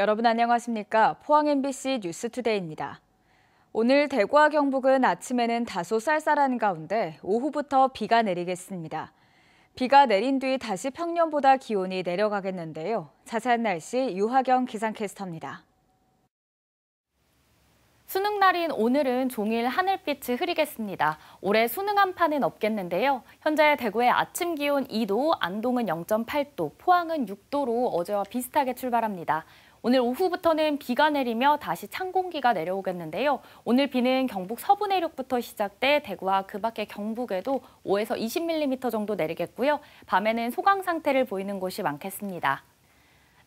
여러분 안녕하십니까? 포항 MBC 뉴스투데이입니다. 오늘 대구와 경북은 아침에는 다소 쌀쌀한 가운데 오후부터 비가 내리겠습니다. 비가 내린 뒤 다시 평년보다 기온이 내려가겠는데요. 자세한 날씨 유하경 기상캐스터입니다. 수능 날인 오늘은 종일 하늘빛이 흐리겠습니다. 올해 수능 한 판은 없겠는데요. 현재 대구의 아침 기온 2도, 안동은 0.8도, 포항은 6도로 어제와 비슷하게 출발합니다. 오늘 오후부터는 비가 내리며 다시 찬 공기가 내려오겠는데요. 오늘 비는 경북 서부 내륙부터 시작돼 대구와 그 밖의 경북에도 5에서 20mm 정도 내리겠고요. 밤에는 소강 상태를 보이는 곳이 많겠습니다.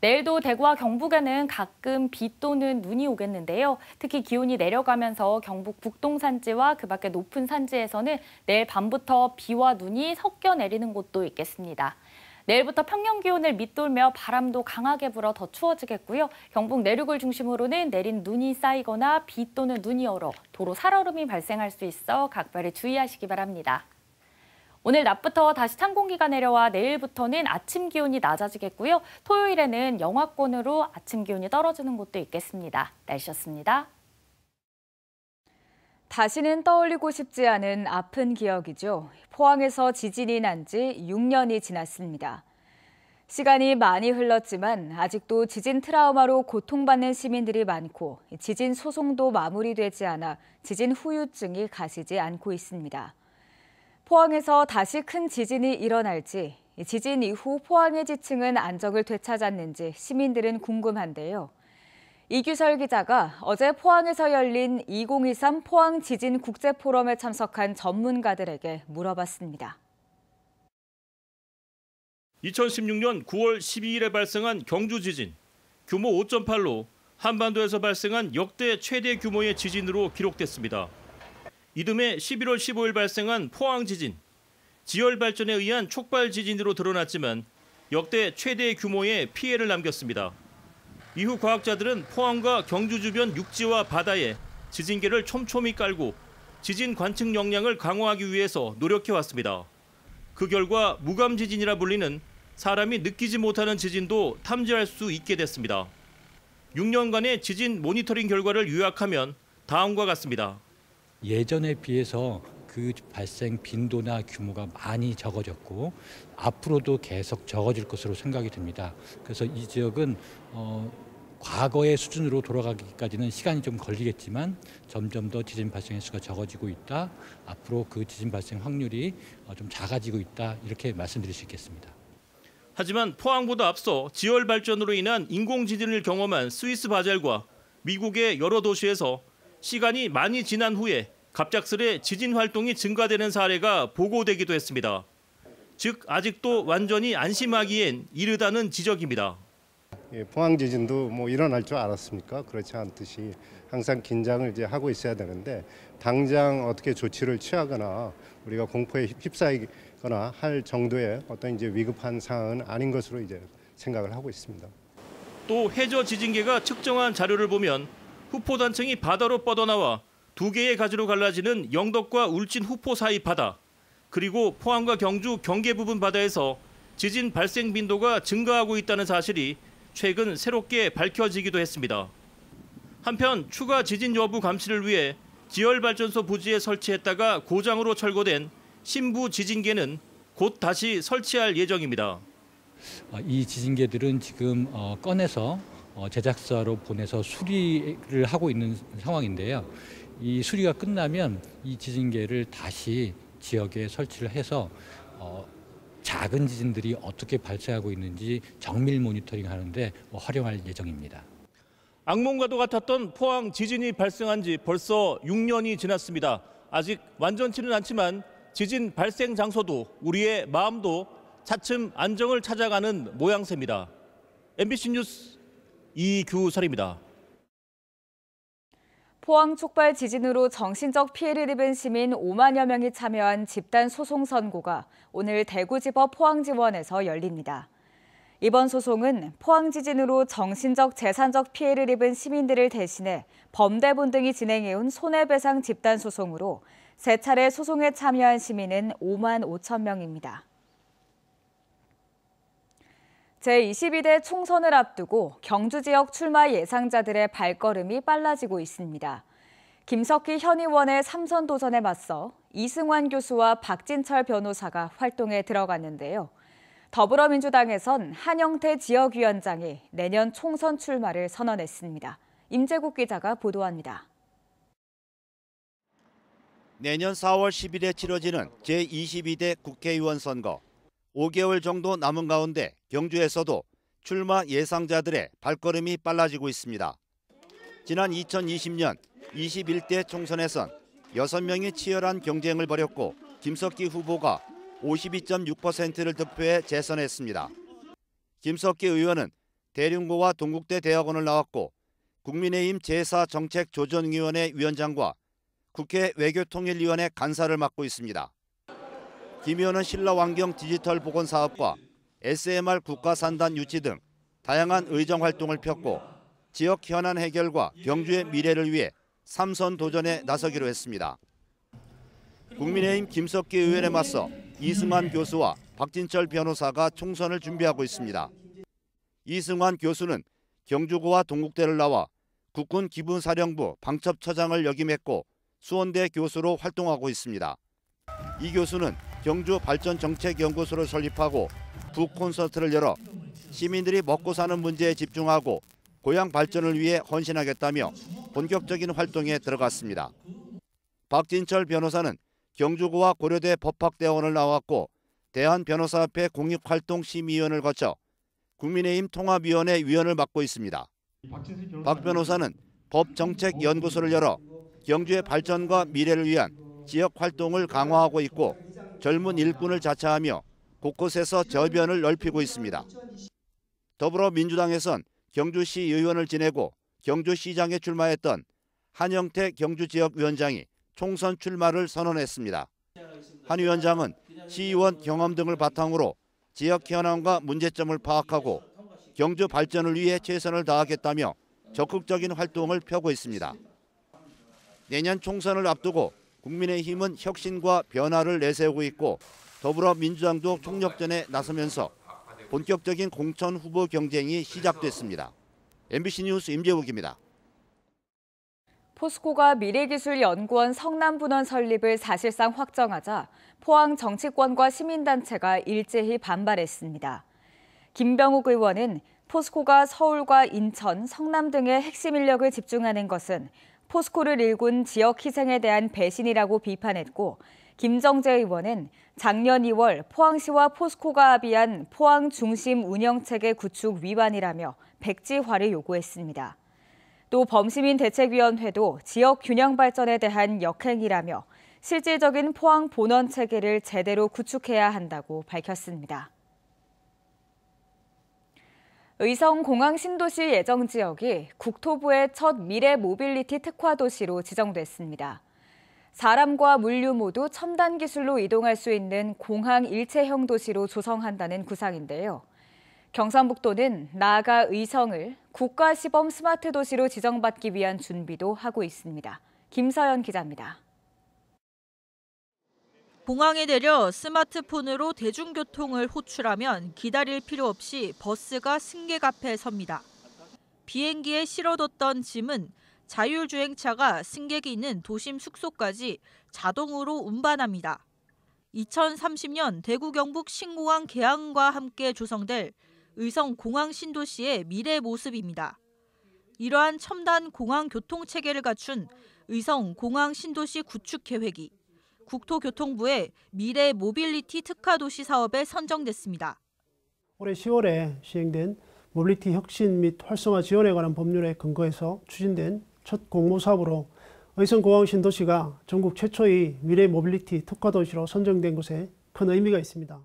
내일도 대구와 경북에는 가끔 비 또는 눈이 오겠는데요. 특히 기온이 내려가면서 경북 북동 산지와 그 밖의 높은 산지에서는 내일 밤부터 비와 눈이 섞여 내리는 곳도 있겠습니다. 내일부터 평년 기온을 밑돌며 바람도 강하게 불어 더 추워지겠고요. 경북 내륙을 중심으로는 내린 눈이 쌓이거나 비 또는 눈이 얼어 도로 살얼음이 발생할 수 있어 각별히 주의하시기 바랍니다. 오늘 낮부터 다시 찬 공기가 내려와 내일부터는 아침 기온이 낮아지겠고요. 토요일에는 영하권으로 아침 기온이 떨어지는 곳도 있겠습니다. 날씨였습니다. 다시는 떠올리고 싶지 않은 아픈 기억이죠. 포항에서 지진이 난 지 6년이 지났습니다. 시간이 많이 흘렀지만 아직도 지진 트라우마로 고통받는 시민들이 많고 지진 소송도 마무리되지 않아 지진 후유증이 가시지 않고 있습니다. 포항에서 다시 큰 지진이 일어날지 지진 이후 포항의 지층은 안정을 되찾았는지 시민들은 궁금한데요. 이규설 기자가 어제 포항에서 열린 2023 포항 지진 국제 포럼에 참석한 전문가들에게 물어봤습니다. 2016년 9월 12일에 발생한 경주 지진 규모 5.8로 한반도에서 발생한 역대 최대 규모의 지진으로 기록됐습니다. 이듬해 11월 15일 발생한 포항 지진 지열 발전에 의한 촉발 지진으로 드러났지만 역대 최대 규모의 피해를 남겼습니다. 이후 과학자들은 포항과 경주 주변 육지와 바다에 지진계를 촘촘히 깔고 지진 관측 역량을 강화하기 위해서 노력해 왔습니다. 그 결과 무감 지진이라 불리는 사람이 느끼지 못하는 지진도 탐지할 수 있게 됐습니다. 6년간의 지진 모니터링 결과를 요약하면 다음과 같습니다. 예전에 비해서 그 발생 빈도나 규모가 많이 적어졌고 앞으로도 계속 적어질 것으로 생각이 됩니다. 그래서 이 지역은 어, 과거의 수준으로 돌아가기까지는 시간이 좀 걸리겠지만 점점 더 지진 발생 횟수가 적어지고 있다. 앞으로 그 지진 발생 확률이 어, 좀 작아지고 있다. 이렇게 말씀드릴 수 있겠습니다. 하지만 포항보다 앞서 지열 발전으로 인한 인공 지진을 경험한 스위스 바젤과 미국의 여러 도시에서 시간이 많이 지난 후에 갑작스레 지진 활동이 증가되는 사례가 보고되기도 했습니다. 즉 아직도 완전히 안심하기엔 이르다는 지적입니다. 예, 포항 지진도 뭐 일어날 줄 알았습니까? 그렇지 않듯이 항상 긴장을 이제 하고 있어야 되는데 당장 어떻게 조치를 취하거나 우리가 공포에 휩싸이거나 할 정도의 어떤 이제 위급한 상황은 아닌 것으로 이제 생각을 하고 있습니다. 또 해저 지진계가 측정한 자료를 보면 후포 단층이 바다로 뻗어나와 두 개의 가지로 갈라지는 영덕과 울진 후포 사이 바다 그리고 포항과 경주 경계 부분 바다에서 지진 발생 빈도가 증가하고 있다는 사실이 최근 새롭게 밝혀지기도 했습니다. 한편 추가 지진 여부 감시를 위해 지열발전소 부지에 설치했다가 고장으로 철거된 신부 지진계는 곧 다시 설치할 예정입니다. 아, 이 지진계들은 지금 어, 꺼내서 어, 제작사로 보내서 수리를 하고 있는 상황인데요. 이 수리가 끝나면 이 지진계를 다시 지역에 설치를 해서 어, 작은 지진들이 어떻게 발생하고 있는지 정밀 모니터링 하는데 활용할 예정입니다. 악몽과도 같았던 포항 지진이 발생한 지 벌써 6년이 지났습니다. 아직 완전치는 않지만 지진 발생 장소도 우리의 마음도 차츰 안정을 찾아가는 모양새입니다. MBC 뉴스 이규설입니다. 포항 촉발 지진으로 정신적 피해를 입은 시민 5만여 명이 참여한 집단 소송 선고가 오늘 대구지법 포항지원에서 열립니다. 이번 소송은 포항 지진으로 정신적 재산적 피해를 입은 시민들을 대신해 범대분 등이 진행해온 손해배상 집단 소송으로 세 차례 소송에 참여한 시민은 5만 5천 명입니다. 제22대 총선을 앞두고 경주 지역 출마 예상자들의 발걸음이 빨라지고 있습니다. 김석희 현 의원의 삼선 도전에 맞서 이승환 교수와 박진철 변호사가 활동에 들어갔는데요. 더불어민주당에선 한영태 지역위원장이 내년 총선 출마를 선언했습니다. 임재국 기자가 보도합니다. 내년 4월 10일에 치러지는 제22대 국회의원 선거. 5개월 정도 남은 가운데 경주에서도 출마 예상자들의 발걸음이 빨라지고 있습니다. 지난 2020년 21대 총선에선 6명이 치열한 경쟁을 벌였고 김석기 후보가 52.6%를 득표해 재선했습니다. 김석기 의원은 대륜고와 동국대 대학원을 나왔고 국민의힘 제4정책조정위원회 위원장과 국회 외교통일위원회 간사를 맡고 있습니다. 김 의원은 신라 환경 디지털 보건 사업과 SMR 국가 산단 유치 등 다양한 의정 활동을 폈고 지역 현안 해결과 경주의 미래를 위해 삼선 도전에 나서기로 했습니다. 국민의힘 김석기 의원에 맞서 이승환 교수와 박진철 변호사가 총선을 준비하고 있습니다. 이승환 교수는 경주고와 동국대를 나와 국군 기분사령부 방첩처장을 역임했고 수원대 교수로 활동하고 있습니다. 이 교수는 경주 발전 정책 연구소를 설립하고 북 콘서트를 열어 시민들이 먹고 사는 문제에 집중하고 고향 발전을 위해 헌신하겠다며 본격적인 활동에 들어갔습니다. 박진철 변호사는 경주고와 고려대 법학대원을 나왔고 대한변호사협회 공익활동심의위원을 거쳐 국민의힘 통합위원회 위원을 맡고 있습니다. 박 변호사는 법정책연구소를 열어 경주의 발전과 미래를 위한 지역 활동을 강화하고 있고 젊은 아. 일꾼을 자처하며 곳곳에서 저변을 넓히고 있습니다. 더불어민주당에선 경주시 의원을 지내고 경주시장에 출마했던 한영태 경주지역위원장이 총선 출마를 선언했습니다. 한 위원장은 시의원 경험 등을 바탕으로 지역 현황과 문제점을 파악하고 경주 발전을 위해 최선을 다하겠다며 적극적인 활동을 펴고 있습니다. 내년 총선을 앞두고 국민의힘은 혁신과 변화를 내세우고 있고 더불어민주당도 총력전에 나서면서 본격적인 공천 후보 경쟁이 시작됐습니다. MBC 뉴스 임재욱입니다. 포스코가 미래기술연구원 성남분원 설립을 사실상 확정하자 포항 정치권과 시민단체가 일제히 반발했습니다. 김병욱 의원은 포스코가 서울과 인천, 성남 등의 핵심 인력을 집중하는 것은 포스코를 일군 지역 희생에 대한 배신이라고 비판했고 김정재 의원은 작년 2월 포항시와 포스코가 합의한 포항 중심 운영체계 구축 위반이라며 백지화를 요구했습니다. 또 범시민 대책위원회도 지역 균형 발전에 대한 역행이라며 실질적인 포항 본원 체계를 제대로 구축해야 한다고 밝혔습니다. 의성 공항 신도시 예정 지역이 국토부의 첫 미래 모빌리티 특화 도시로 지정됐습니다. 사람과 물류 모두 첨단 기술로 이동할 수 있는 공항 일체형 도시로 조성한다는 구상인데요. 경상북도는 나아가 의성을 국가 시범 스마트 도시로 지정받기 위한 준비도 하고 있습니다. 김서연 기자입니다. 공항에 내려 스마트폰으로 대중교통을 호출하면 기다릴 필요 없이 버스가 승객 앞에 섭니다. 비행기에 실어뒀던 짐은 자율주행차가 승객이 있는 도심 숙소까지 자동으로 운반합니다. 2030년 대구 경북 신공항 개항과 함께 조성될 의성 공항 신도시의 미래 모습입니다. 이러한 첨단 공항 교통 체계를 갖춘 의성 공항 신도시 구축 계획이 국토교통부의 미래 모빌리티 특화 도시 사업에 선정됐습니다. 올해 10월에 시행된 모빌리티 혁신 및 활성화 지원에 관한 법률에 근거해서 추진된 첫 공모 사업으로 의성공항 신도시가 전국 최초의 미래 모빌리티 특화 도시로 선정된 것에 큰 의미가 있습니다.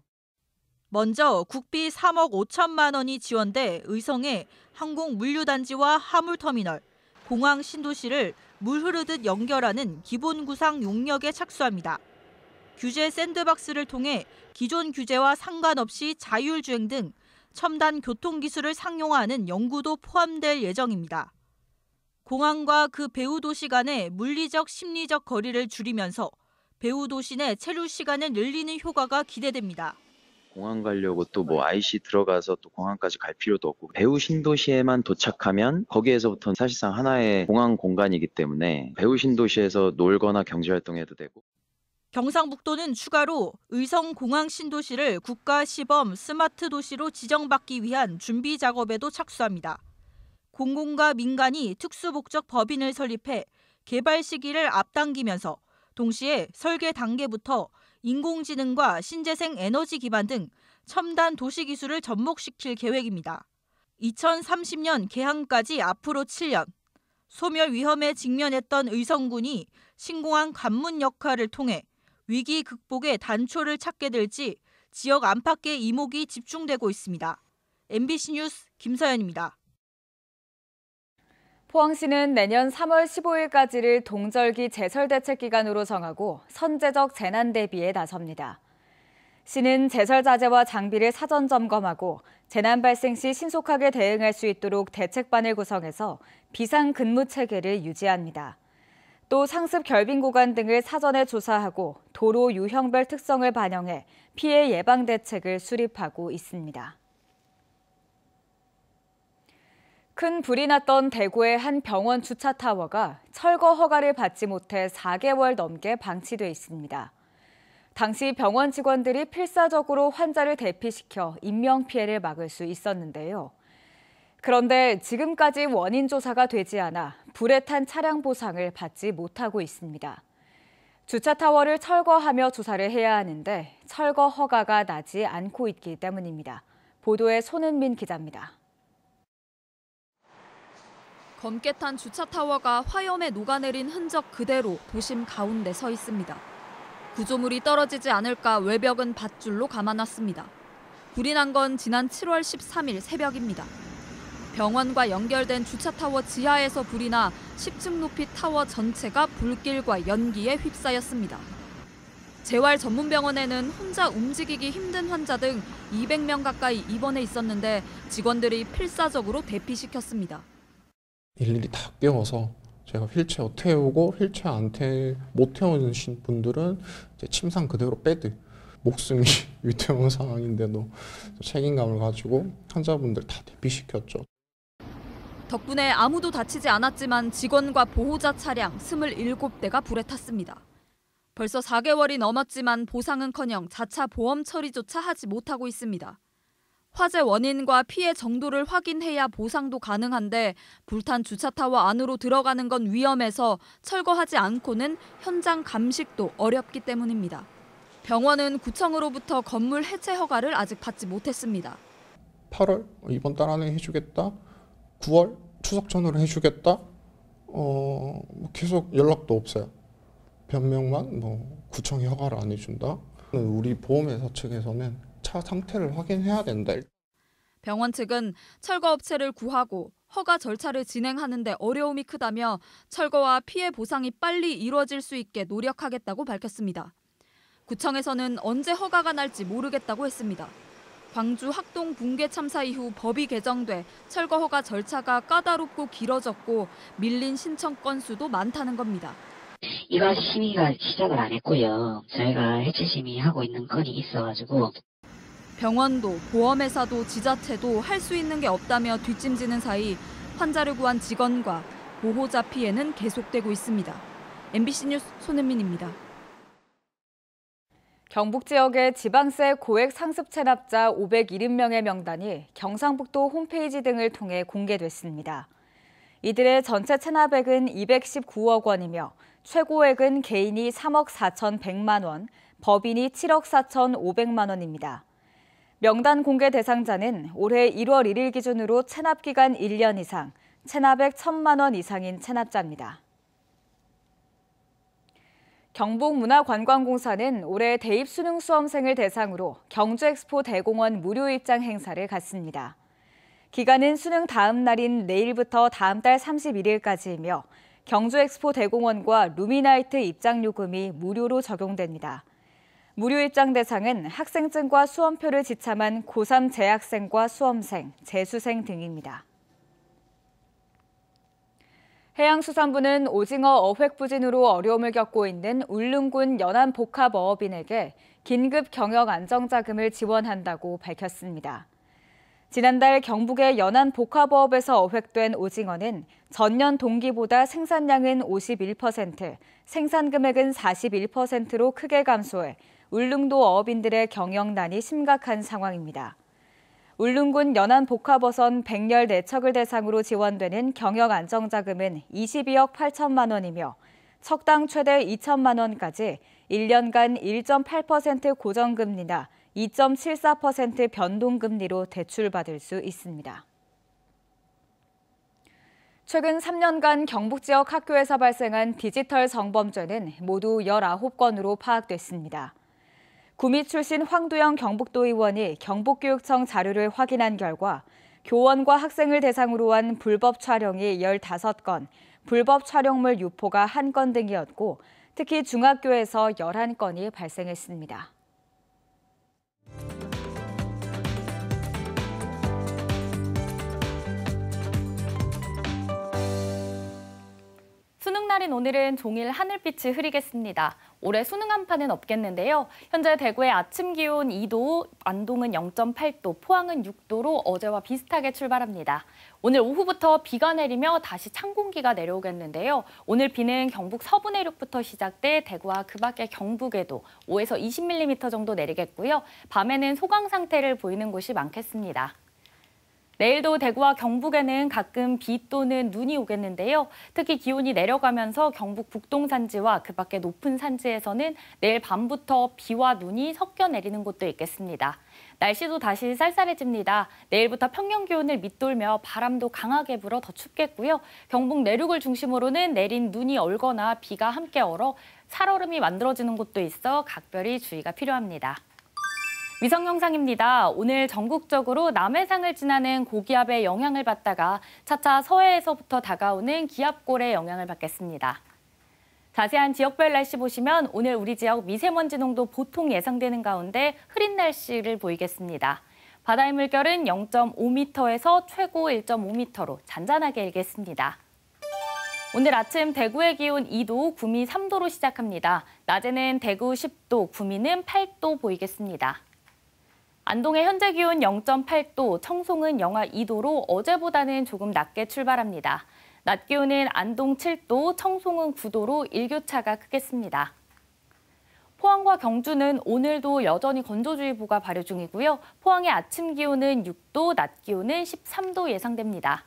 먼저 국비 3억 5천만 원이 지원돼 의성에 항공 물류단지와 화물터미널, 공항 신도시를 물 흐르듯 연결하는 기본 구상 용역에 착수합니다. 규제 샌드박스를 통해 기존 규제와 상관없이 자율주행 등 첨단 교통 기술을 상용화하는 연구도 포함될 예정입니다. 공항과 그 배후 도시 간의 물리적 심리적 거리를 줄이면서 배후 도시 내 체류 시간을 늘리는 효과가 기대됩니다. 공항 가려고 또뭐 네. IC 들어가서 또 공항까지 갈 필요도 없고 배우 신도시에만 도착하면 거기에서부터는 사실상 하나의 공항 공간이기 때문에 배우 신도시에서 놀거나 경제활동해도 되고 경상북도는 추가로 의성 공항 신도시를 국가 시범 스마트 도시로 지정받기 위한 준비 작업에도 착수합니다. 공공과 민간이 특수목적 법인을 설립해 개발 시기를 앞당기면서 동시에 설계 단계부터 인공지능과 신재생 에너지 기반 등 첨단 도시 기술을 접목시킬 계획입니다. 2030년 개항까지 앞으로 7년, 소멸 위험에 직면했던 의성군이 신공항 관문 역할을 통해 위기 극복의 단초를 찾게 될지 지역 안팎의 이목이 집중되고 있습니다. MBC 뉴스 김서연입니다. 포항시는 내년 3월 15일까지를 동절기 제설 대책 기간으로 정하고 선제적 재난 대비에 나섭니다. 시는 제설 자재와 장비를 사전 점검하고 재난 발생 시 신속하게 대응할 수 있도록 대책반을 구성해서 비상 근무 체계를 유지합니다. 또 상습 결빙 구간 등을 사전에 조사하고 도로 유형별 특성을 반영해 피해 예방 대책을 수립하고 있습니다. 큰 불이 났던 대구의 한 병원 주차 타워가 철거 허가를 받지 못해 4개월 넘게 방치돼 있습니다. 당시 병원 직원들이 필사적으로 환자를 대피시켜 인명피해를 막을 수 있었는데요. 그런데 지금까지 원인 조사가 되지 않아 불에 탄 차량 보상을 받지 못하고 있습니다. 주차 타워를 철거하며 조사를 해야 하는데 철거 허가가 나지 않고 있기 때문입니다. 보도에 손은민 기자입니다. 검게 탄 주차 타워가 화염에 녹아내린 흔적 그대로 도심 가운데 서 있습니다. 구조물이 떨어지지 않을까 외벽은 밧줄로 감아놨습니다. 불이 난 건 지난 7월 13일 새벽입니다. 병원과 연결된 주차 타워 지하에서 불이 나 10층 높이 타워 전체가 불길과 연기에 휩싸였습니다. 재활 전문병원에는 혼자 움직이기 힘든 환자 등 200명 가까이 입원해 있었는데 직원들이 필사적으로 대피시켰습니다. 일일이 다 깨워서 제가 휠체어 태우고 휠체어 안 태, 못 태우신 분들은 이제 침상 그대로 빼드 목숨이 위태운 상황인데도 책임감을 가지고 환자분들 다 대피시켰죠. 덕분에 아무도 다치지 않았지만 직원과 보호자 차량 27대가 불에 탔습니다. 벌써 4개월이 넘었지만 보상은커녕 자차 보험 처리조차 하지 못하고 있습니다. 화재 원인과 피해 정도를 확인해야 보상도 가능한데 불탄 주차타워 안으로 들어가는 건 위험해서 철거하지 않고는 현장 감식도 어렵기 때문입니다. 병원은 구청으로부터 건물 해체 허가를 아직 받지 못했습니다. 8월 어, 이번 달 안에 해주겠다. 9월 추석 전으로 해주겠다. 어 뭐 계속 연락도 없어요. 변명만 뭐 구청이 허가를 안 해준다. 우리 보험회사 측에서는 차 상태를 확인해야 된다. 병원 측은 철거업체를 구하고 허가 절차를 진행하는데 어려움이 크다며 철거와 피해 보상이 빨리 이루어질 수 있게 노력하겠다고 밝혔습니다. 구청에서는 언제 허가가 날지 모르겠다고 했습니다. 광주 학동 붕괴 참사 이후 법이 개정돼 철거 허가 절차가 까다롭고 길어졌고 밀린 신청 건수도 많다는 겁니다. 이거 심의가 시작을 안 했고요. 저희가 해체 심의하고 있는 건이 있어가지고 병원도 보험회사도 지자체도 할 수 있는 게 없다며 뒷짐지는 사이 환자를 구한 직원과 보호자 피해는 계속되고 있습니다. MBC 뉴스 손은민입니다. 경북 지역의 지방세 고액 상습 체납자 570명의 명단이 경상북도 홈페이지 등을 통해 공개됐습니다. 이들의 전체 체납액은 219억 원이며 최고액은 개인이 3억 4,100만 원, 법인이 7억 4,500만 원입니다. 명단 공개 대상자는 올해 1월 1일 기준으로 체납 기간 1년 이상, 체납액 1천만 원 이상인 체납자입니다. 경북문화관광공사는 올해 대입 수능 수험생을 대상으로 경주엑스포 대공원 무료 입장 행사를 갖습니다. 기간은 수능 다음 날인 내일부터 다음 달 31일까지이며 경주엑스포 대공원과 루미나이트 입장 요금이 무료로 적용됩니다. 무료 입장 대상은 학생증과 수험표를 지참한 고3 재학생과 수험생, 재수생 등입니다. 해양수산부는 오징어 어획 부진으로 어려움을 겪고 있는 울릉군 연안복합어업인에게 긴급 경영 안정자금을 지원한다고 밝혔습니다. 지난달 경북의 연안복합어업에서 어획된 오징어는 전년 동기보다 생산량은 51%, 생산 금액은 41%로 크게 감소해 울릉도 어업인들의 경영난이 심각한 상황입니다. 울릉군 연안복합어선 백열 4척을 대상으로 지원되는 경영안정자금은 22억 8천만 원이며 척당 최대 2천만 원까지 1년간 1.8% 고정금리나 2.74% 변동금리로 대출받을 수 있습니다. 최근 3년간 경북 지역 학교에서 발생한 디지털 성범죄는 모두 19건으로 파악됐습니다. 구미 출신 황도영 경북도 의원이 경북교육청 자료를 확인한 결과 교원과 학생을 대상으로 한 불법 촬영이 15건, 불법 촬영물 유포가 1건 등이었고 특히 중학교에서 11건이 발생했습니다. 수능 날인 오늘은 종일 하늘빛이 흐리겠습니다. 올해 수능 한파는 없겠는데요. 현재 대구의 아침 기온 2도, 안동은 0.8도, 포항은 6도로 어제와 비슷하게 출발합니다. 오늘 오후부터 비가 내리며 다시 찬 공기가 내려오겠는데요. 오늘 비는 경북 서부 내륙부터 시작돼 대구와 그 밖의 경북에도 5에서 20mm 정도 내리겠고요. 밤에는 소강 상태를 보이는 곳이 많겠습니다. 내일도 대구와 경북에는 가끔 비 또는 눈이 오겠는데요. 특히 기온이 내려가면서 경북 북동 산지와 그 밖에 높은 산지에서는 내일 밤부터 비와 눈이 섞여 내리는 곳도 있겠습니다. 날씨도 다시 쌀쌀해집니다. 내일부터 평년 기온을 밑돌며 바람도 강하게 불어 더 춥겠고요. 경북 내륙을 중심으로는 내린 눈이 얼거나 비가 함께 얼어 살얼음이 만들어지는 곳도 있어 각별히 주의가 필요합니다. 위성 영상입니다. 오늘 전국적으로 남해상을 지나는 고기압의 영향을 받다가 차차 서해에서부터 다가오는 기압골의 영향을 받겠습니다. 자세한 지역별 날씨 보시면 오늘 우리 지역 미세먼지 농도 보통 예상되는 가운데 흐린 날씨를 보이겠습니다. 바다의 물결은 0.5m에서 최고 1.5m로 잔잔하게 일겠습니다. 오늘 아침 대구의 기온 2도, 구미 3도로 시작합니다. 낮에는 대구 10도, 구미는 8도 보이겠습니다. 안동의 현재 기온 0.8도, 청송은 영하 2도로 어제보다는 조금 낮게 출발합니다. 낮 기온은 안동 7도, 청송은 9도로 일교차가 크겠습니다. 포항과 경주는 오늘도 여전히 건조주의보가 발효 중이고요. 포항의 아침 기온은 6도, 낮 기온은 13도 예상됩니다.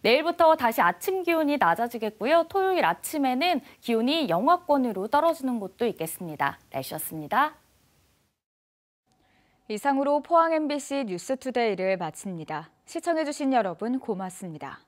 내일부터 다시 아침 기온이 낮아지겠고요. 토요일 아침에는 기온이 영하권으로 떨어지는 곳도 있겠습니다. 날씨였습니다. 이상으로 포항 MBC 뉴스투데이를 마칩니다. 시청해주신 여러분 고맙습니다.